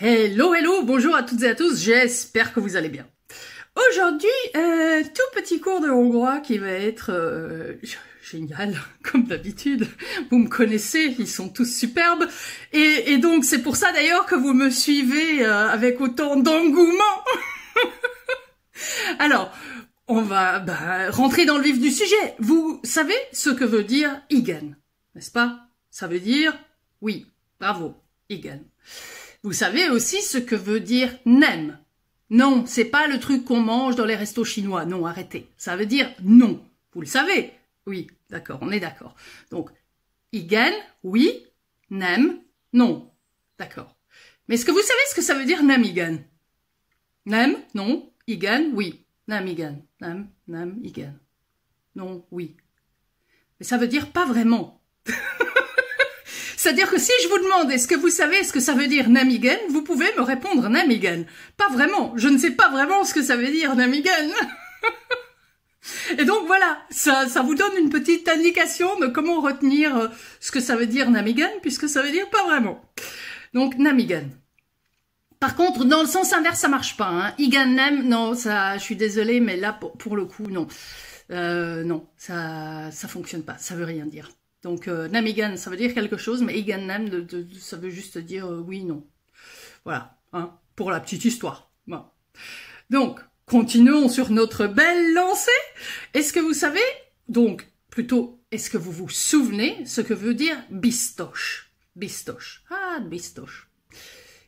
Hello, hello, bonjour à toutes et à tous, j'espère que vous allez bien. Aujourd'hui, euh, tout petit cours de hongrois qui va être euh, génial, comme d'habitude. Vous me connaissez, ils sont tous superbes. Et, donc, c'est pour ça d'ailleurs que vous me suivez euh, avec autant d'engouement. Alors, on va bah, rentrer dans le vif du sujet. Vous savez ce que veut dire igen n'est-ce pas Ça veut dire oui, bravo, Igan. Vous savez aussi ce que veut dire nem. Non, c'est pas le truc qu'on mange dans les restos chinois. Non, arrêtez. Ça veut dire non. Vous le savez. Oui, d'accord, on est d'accord. Donc, igen, oui, nem, non. D'accord. Mais est-ce que vous savez ce que ça veut dire nem igen Nem, non, igen, oui. Nem igen, nem, nem igen. Non, oui. Mais ça veut dire pas vraiment. C'est-à-dire que si je vous demande est-ce que vous savez ce que ça veut dire Namigen, vous pouvez me répondre Namigen. Pas vraiment, je ne sais pas vraiment ce que ça veut dire Namigen. Et donc voilà, ça, ça, vous donne une petite indication de comment retenir euh, ce que ça veut dire Namigan, puisque ça veut dire pas vraiment. Donc Namigan. Par contre, dans le sens inverse, ça marche pas. Hein. Igan Nam, non, ça, je suis désolée, mais là, pour, pour le coup, non. Euh, non, ça, ça fonctionne pas, ça veut rien dire. Donc euh, Namigan, ça veut dire quelque chose, mais Igan Nam, ça veut juste dire euh, oui, non. Voilà, hein, pour la petite histoire. Bon. Donc, continuons sur notre belle lancée. Est-ce que vous savez, donc plutôt, est-ce que vous vous souvenez ce que veut dire bistoche Bistoche. Ah, bistoche.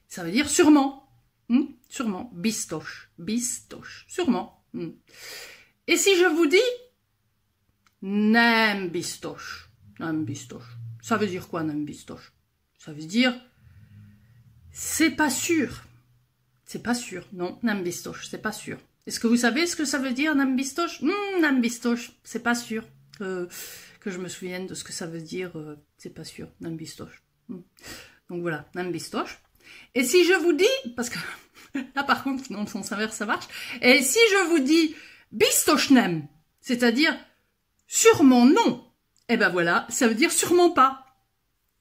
Ça veut dire sûrement. Hmm? sûrement. Bistoche. Bistoche. Sûrement. Hmm. Et si je vous dis Nam bistoche Nam Ça veut dire quoi, Nam Ça veut dire c'est pas sûr. C'est pas sûr. Non, Nam c'est pas sûr. Est-ce que vous savez ce que ça veut dire, Nam Bistosh Nam c'est pas sûr. Euh, que je me souvienne de ce que ça veut dire, euh, c'est pas sûr, Nam Bistosh hmm. Donc voilà, Nam Et si je vous dis, parce que là par contre, dans le sens inverse, ça marche. Et si je vous dis Bistoshnem, nem, c'est-à-dire sûrement non, eh ben voilà, ça veut dire sûrement pas.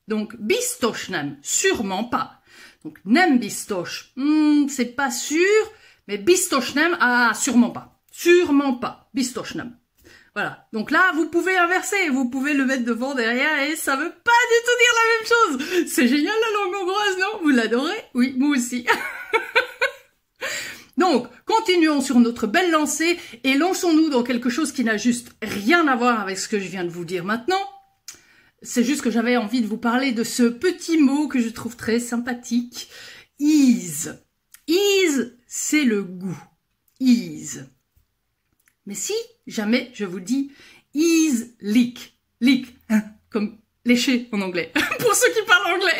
Donc, bistochnem »,« sûrement pas. Donc, nem bistoche, hmm, c'est pas sûr, mais bistochnem »,« ah, sûrement pas. Sûrement pas, bistochnem ». Voilà. Donc là, vous pouvez inverser, vous pouvez le mettre devant, derrière, et ça veut pas du tout dire la même chose. C'est génial la langue hongroise, non Vous l'adorez Oui, moi aussi. Donc, continuons sur notre belle lancée et lançons-nous dans quelque chose qui n'a juste rien à voir avec ce que je viens de vous dire maintenant. C'est juste que j'avais envie de vous parler de ce petit mot que je trouve très sympathique. Ease. Ease, c'est le goût. Ease. Mais si jamais je vous dis ease leak, leak, hein, comme lécher en anglais, pour ceux qui parlent anglais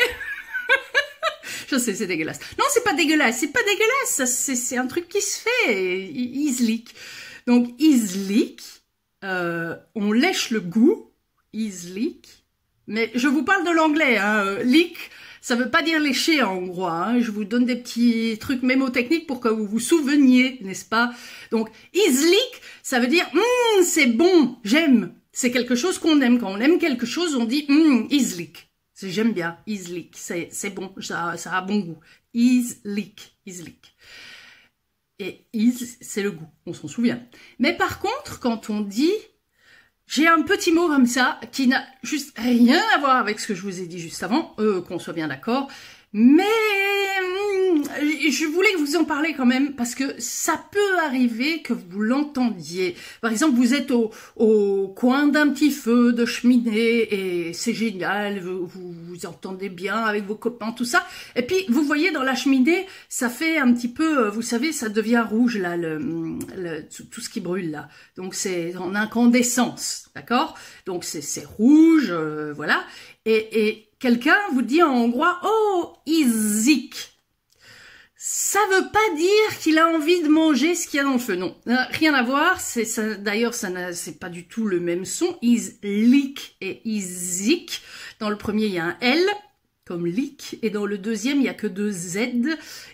c'est dégueulasse. Non, c'est pas dégueulasse, c'est pas dégueulasse, c'est un truc qui se fait, lick, Donc islick, euh, on lèche le goût, lick, mais je vous parle de l'anglais, hein, lick, ça veut pas dire lécher en hongrois, hein. je vous donne des petits trucs mémotechniques pour que vous vous souveniez, n'est-ce pas Donc lick, ça veut dire hmm, c'est bon, j'aime, c'est quelque chose qu'on aime, quand on aime quelque chose on dit mmm, lick, J'aime bien. Islik. C'est bon. Ça, a bon goût. Islik. Islik. Et is, c'est le goût. On s'en souvient. Mais par contre, quand on dit... J'ai un petit mot comme ça qui n'a juste rien à voir avec ce que je vous ai dit juste avant, euh, qu'on soit bien d'accord, mais je voulais que vous en parliez quand même parce que ça peut arriver que vous l'entendiez. Par exemple, vous êtes au, au coin d'un petit feu de cheminée et c'est génial, vous, vous, entendez bien avec vos copains, tout ça. Et puis, vous voyez dans la cheminée, ça fait un petit peu, euh, vous savez, ça devient rouge là, le, tout ce qui brûle là. Donc, c'est en incandescence, d'accord Donc, c'est rouge, euh, voilà. Et, et quelqu'un vous dit en hongrois, oh, izik ça veut pas dire qu'il a envie de manger ce qu'il y a dans le feu. Non, euh, rien à voir. C'est d'ailleurs, ça c'est pas du tout le même son. Is leak et is zik. Dans le premier, il y a un L comme leak, et dans le deuxième, il n'y a que deux Z.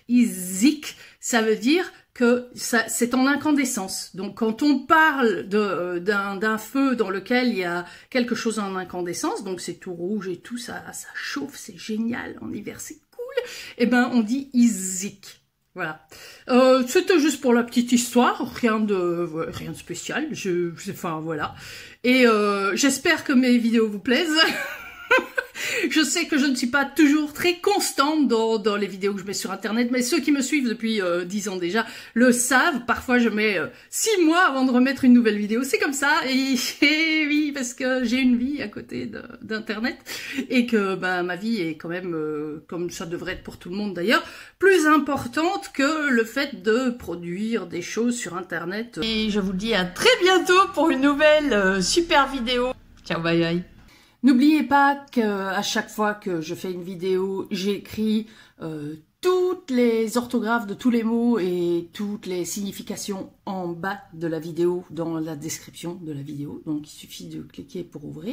Is zik, ça veut dire que c'est en incandescence. Donc quand on parle euh, d'un feu dans lequel il y a quelque chose en incandescence, donc c'est tout rouge et tout, ça, ça chauffe, c'est génial en hiver, eh ben, on dit Isik. Voilà. Euh, C'était juste pour la petite histoire, rien de, rien de spécial. Je, enfin, voilà. Et euh, j'espère que mes vidéos vous plaisent. Je sais que je ne suis pas toujours très constante dans, dans, les vidéos que je mets sur internet, mais ceux qui me suivent depuis 10 euh, ans déjà le savent. Parfois je mets 6 euh, mois avant de remettre une nouvelle vidéo, c'est comme ça, et, oui, parce que j'ai une vie à côté d'internet, et que ben ma vie est quand même, euh, comme ça devrait être pour tout le monde d'ailleurs, plus importante que le fait de produire des choses sur internet. Et je vous dis à très bientôt pour une nouvelle super vidéo. Ciao, bye bye. N'oubliez pas qu'à chaque fois que je fais une vidéo, j'écris euh, toutes les orthographes de tous les mots et toutes les significations en bas de la vidéo, dans la description de la vidéo. Donc il suffit de cliquer pour ouvrir.